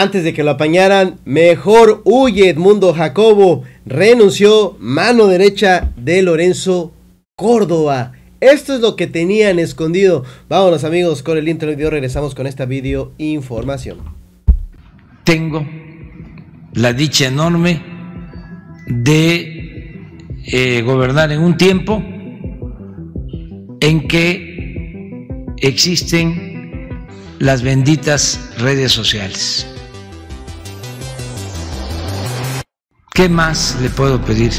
Antes de que lo apañaran, mejor huye Edmundo Jacobo. Renunció mano derecha de Lorenzo Córdoba. Esto es lo que tenían escondido. Vámonos amigos con el intro de Regresamos con esta video información. Tengo la dicha enorme de eh, gobernar en un tiempo en que existen las benditas redes sociales. ¿Qué más le puedo pedir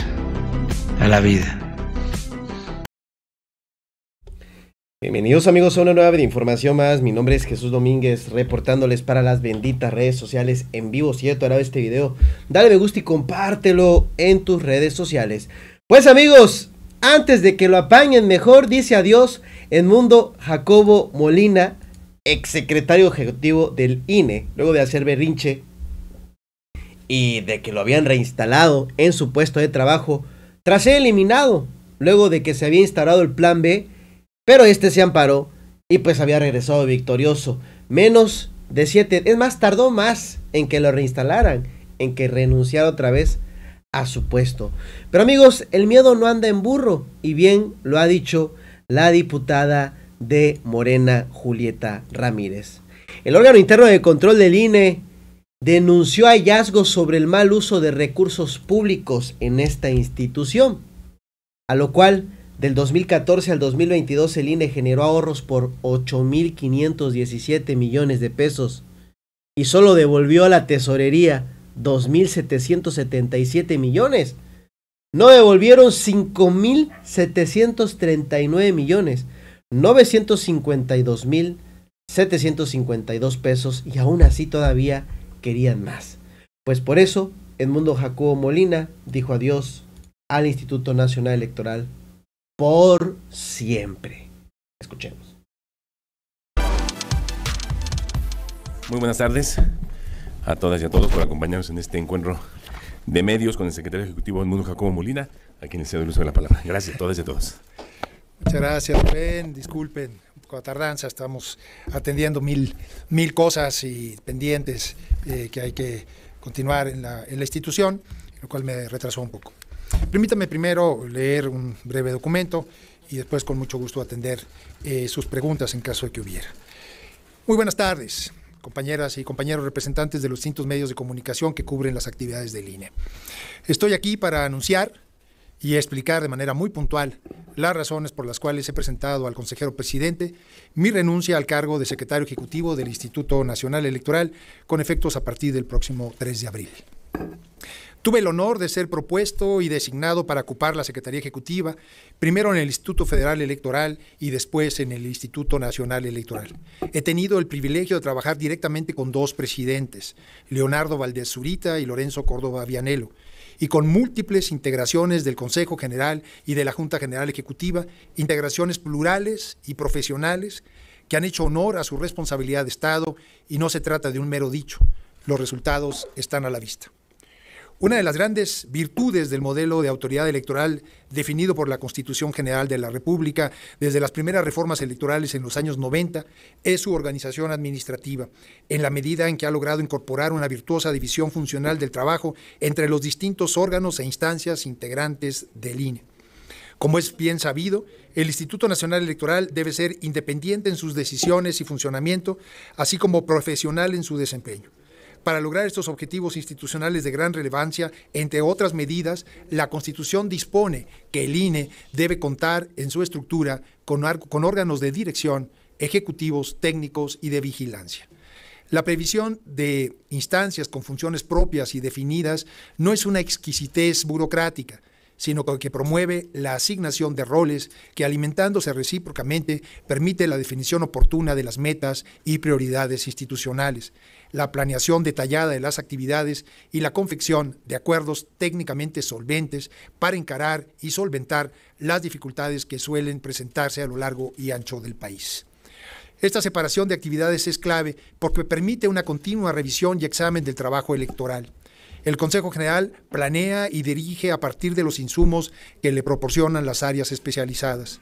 a la vida? Bienvenidos amigos a una nueva de información más. Mi nombre es Jesús Domínguez, reportándoles para las benditas redes sociales en vivo. Si ahora te este video, dale me gusta y compártelo en tus redes sociales. Pues amigos, antes de que lo apañen mejor, dice adiós el mundo Jacobo Molina, exsecretario ejecutivo del INE, luego de hacer berrinche y de que lo habían reinstalado en su puesto de trabajo tras ser eliminado luego de que se había instalado el plan B, pero este se amparó y pues había regresado victorioso. Menos de 7, es más, tardó más en que lo reinstalaran, en que renunciara otra vez a su puesto. Pero amigos, el miedo no anda en burro y bien lo ha dicho la diputada de Morena, Julieta Ramírez. El órgano interno de control del INE denunció hallazgos sobre el mal uso de recursos públicos en esta institución, a lo cual del 2014 al 2022 el INE generó ahorros por 8.517 millones de pesos y solo devolvió a la tesorería 2.777 millones. No devolvieron 5.739 millones, 952.752 pesos y aún así todavía querían más. Pues por eso, Edmundo Jacobo Molina dijo adiós al Instituto Nacional Electoral por siempre. Escuchemos. Muy buenas tardes a todas y a todos por acompañarnos en este encuentro de medios con el secretario ejecutivo Edmundo Jacobo Molina, a quien le cedo el uso de la palabra. Gracias a todas y a todos. Muchas gracias, Ben. Disculpen con tardanza, estamos atendiendo mil, mil cosas y pendientes eh, que hay que continuar en la, institución, lo cual me retrasó un poco. Permítame primero leer un breve documento y después con mucho gusto atender eh, sus preguntas en caso de que hubiera. Muy buenas tardes, compañeras y compañeros representantes de los distintos medios de comunicación que cubren las actividades del INE. Estoy aquí para anunciar y explicar de manera muy puntual las razones por las cuales he presentado al consejero presidente mi renuncia al cargo de secretario ejecutivo del Instituto Nacional Electoral con efectos a partir del próximo 3 de abril. Tuve el honor de ser propuesto y designado para ocupar la Secretaría Ejecutiva, primero en el Instituto Federal Electoral y después en el Instituto Nacional Electoral. He tenido el privilegio de trabajar directamente con dos presidentes, Leonardo Valdés Zurita y Lorenzo Córdoba Vianelo, y con múltiples integraciones del Consejo General y de la Junta General Ejecutiva, integraciones plurales y profesionales que han hecho honor a su responsabilidad de Estado y no se trata de un mero dicho. Los resultados están a la vista. Una de las grandes virtudes del modelo de autoridad electoral definido por la Constitución General de la República desde las primeras reformas electorales en los años 90 es su organización administrativa, en la medida en que ha logrado incorporar una virtuosa división funcional del trabajo entre los distintos órganos e instancias integrantes del INE. Como es bien sabido, el Instituto Nacional Electoral debe ser independiente en sus decisiones y funcionamiento, así como profesional en su desempeño. Para lograr estos objetivos institucionales de gran relevancia, entre otras medidas, la Constitución dispone que el INE debe contar en su estructura con, órganos de dirección, ejecutivos, técnicos y de vigilancia. La previsión de instancias con funciones propias y definidas no es una exquisitez burocrática, sino que promueve la asignación de roles que alimentándose recíprocamente permite la definición oportuna de las metas y prioridades institucionales, la planeación detallada de las actividades y la confección de acuerdos técnicamente solventes para encarar y solventar las dificultades que suelen presentarse a lo largo y ancho del país. Esta separación de actividades es clave porque permite una continua revisión y examen del trabajo electoral. El Consejo General planea y dirige a partir de los insumos que le proporcionan las áreas especializadas.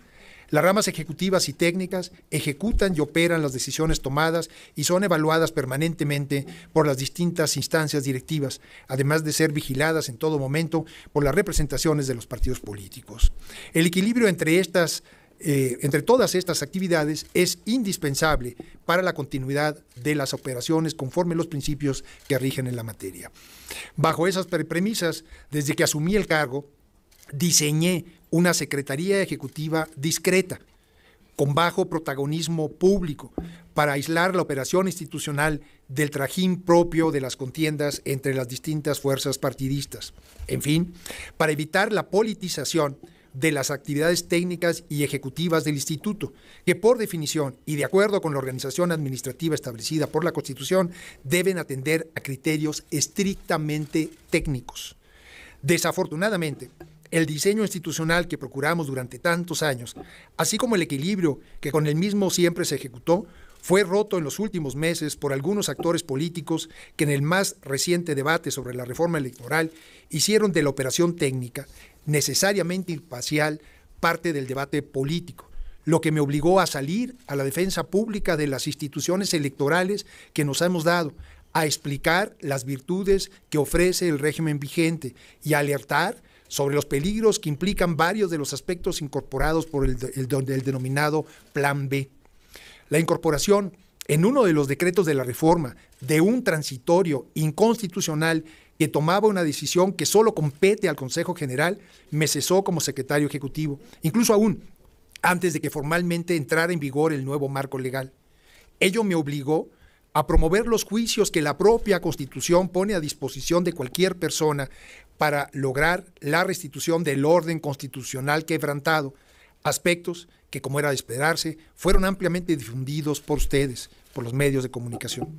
Las ramas ejecutivas y técnicas ejecutan y operan las decisiones tomadas y son evaluadas permanentemente por las distintas instancias directivas, además de ser vigiladas en todo momento por las representaciones de los partidos políticos. El equilibrio entre estas eh, entre todas estas actividades es indispensable para la continuidad de las operaciones conforme los principios que rigen en la materia. Bajo esas premisas, desde que asumí el cargo, diseñé una Secretaría Ejecutiva discreta, con bajo protagonismo público, para aislar la operación institucional del trajín propio de las contiendas entre las distintas fuerzas partidistas. En fin, para evitar la politización, de las actividades técnicas y ejecutivas del instituto, que por definición y de acuerdo con la organización administrativa establecida por la Constitución, deben atender a criterios estrictamente técnicos. Desafortunadamente, el diseño institucional que procuramos durante tantos años, así como el equilibrio que con el mismo siempre se ejecutó, fue roto en los últimos meses por algunos actores políticos que en el más reciente debate sobre la reforma electoral hicieron de la operación técnica necesariamente imparcial, parte del debate político, lo que me obligó a salir a la defensa pública de las instituciones electorales que nos hemos dado, a explicar las virtudes que ofrece el régimen vigente y alertar sobre los peligros que implican varios de los aspectos incorporados por el denominado Plan B. La incorporación en uno de los decretos de la reforma de un transitorio inconstitucional que tomaba una decisión que solo compete al Consejo General, me cesó como secretario ejecutivo, incluso aún antes de que formalmente entrara en vigor el nuevo marco legal. Ello me obligó a promover los juicios que la propia Constitución pone a disposición de cualquier persona para lograr la restitución del orden constitucional quebrantado, aspectos que, como era de esperarse, fueron ampliamente difundidos por ustedes, por los medios de comunicación.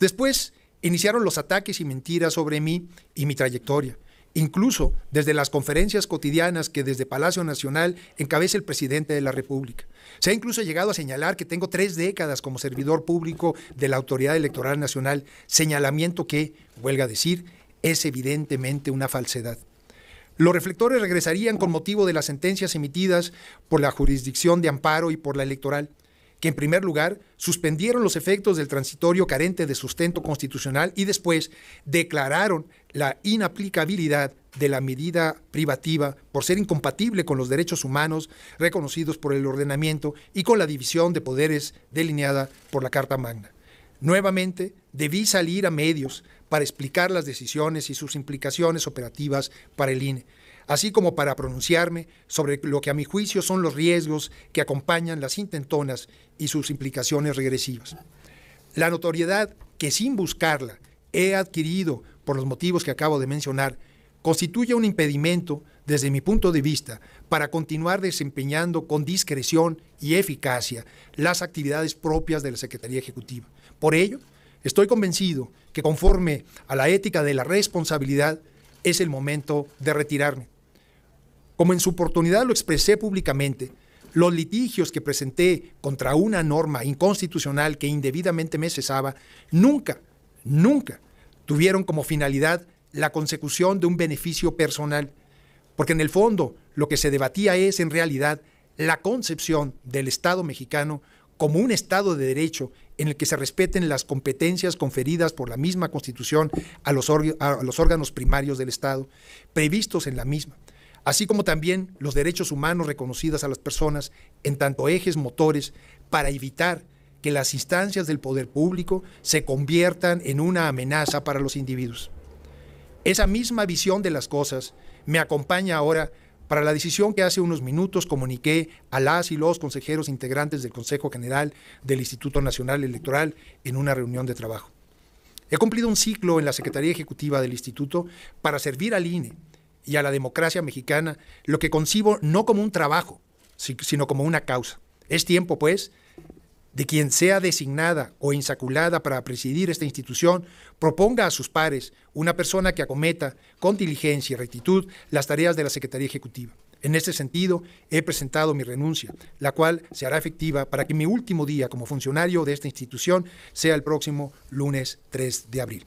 Después, Iniciaron los ataques y mentiras sobre mí y mi trayectoria. Incluso desde las conferencias cotidianas que desde Palacio Nacional encabeza el presidente de la República. Se ha incluso llegado a señalar que tengo tres décadas como servidor público de la Autoridad Electoral Nacional, señalamiento que, huelga decir, es evidentemente una falsedad. Los reflectores regresarían con motivo de las sentencias emitidas por la jurisdicción de amparo y por la electoral que en primer lugar suspendieron los efectos del transitorio carente de sustento constitucional y después declararon la inaplicabilidad de la medida privativa por ser incompatible con los derechos humanos reconocidos por el ordenamiento y con la división de poderes delineada por la Carta Magna. Nuevamente, debí salir a medios para explicar las decisiones y sus implicaciones operativas para el INE así como para pronunciarme sobre lo que a mi juicio son los riesgos que acompañan las intentonas y sus implicaciones regresivas. La notoriedad que sin buscarla he adquirido por los motivos que acabo de mencionar constituye un impedimento desde mi punto de vista para continuar desempeñando con discreción y eficacia las actividades propias de la Secretaría Ejecutiva. Por ello, estoy convencido que conforme a la ética de la responsabilidad es el momento de retirarme. Como en su oportunidad lo expresé públicamente, los litigios que presenté contra una norma inconstitucional que indebidamente me cesaba, nunca, nunca tuvieron como finalidad la consecución de un beneficio personal, porque en el fondo lo que se debatía es en realidad la concepción del Estado mexicano como un Estado de Derecho en el que se respeten las competencias conferidas por la misma Constitución a los, a los órganos primarios del Estado, previstos en la misma así como también los derechos humanos reconocidos a las personas en tanto ejes motores para evitar que las instancias del poder público se conviertan en una amenaza para los individuos. Esa misma visión de las cosas me acompaña ahora para la decisión que hace unos minutos comuniqué a las y los consejeros integrantes del Consejo General del Instituto Nacional Electoral en una reunión de trabajo. He cumplido un ciclo en la Secretaría Ejecutiva del Instituto para servir al INE y a la democracia mexicana lo que concibo no como un trabajo, sino como una causa. Es tiempo, pues, de quien sea designada o insaculada para presidir esta institución, proponga a sus pares una persona que acometa con diligencia y rectitud las tareas de la Secretaría Ejecutiva. En este sentido, he presentado mi renuncia, la cual se hará efectiva para que mi último día como funcionario de esta institución sea el próximo lunes 3 de abril.